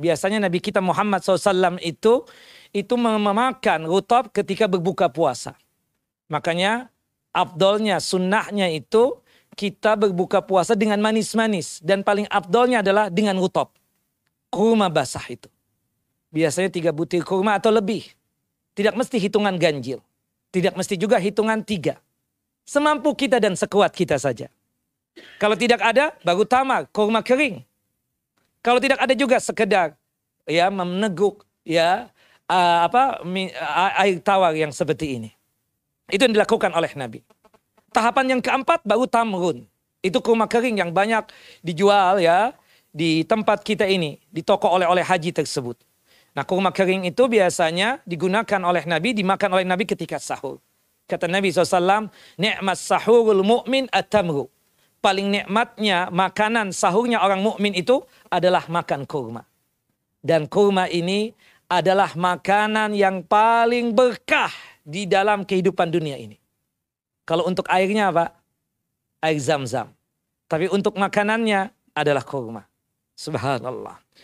Biasanya Nabi kita Muhammad SAW itu itu memakan rutab ketika berbuka puasa. Makanya abdolnya, sunnahnya itu kita berbuka puasa dengan manis-manis. Dan paling abdolnya adalah dengan rutab. Kurma basah itu. Biasanya tiga butir kurma atau lebih. Tidak mesti hitungan ganjil. Tidak mesti juga hitungan tiga. Semampu kita dan sekuat kita saja. Kalau tidak ada, baru tamar, kurma kering. Kalau tidak ada juga sekedar ya meneguk ya uh, apa air tawar yang seperti ini. Itu yang dilakukan oleh Nabi. Tahapan yang keempat baru tamrun. Itu kurma kering yang banyak dijual ya di tempat kita ini, di toko oleh-oleh haji tersebut. Nah kurma kering itu biasanya digunakan oleh Nabi, dimakan oleh Nabi ketika sahur. Kata Nabi SAW, ni'mas sahurul mu'min at-tamru paling nikmatnya makanan sahurnya orang mukmin itu adalah makan kurma. Dan kurma ini adalah makanan yang paling berkah di dalam kehidupan dunia ini. Kalau untuk airnya apa? Air zam-zam. Tapi untuk makanannya adalah kurma. Subhanallah.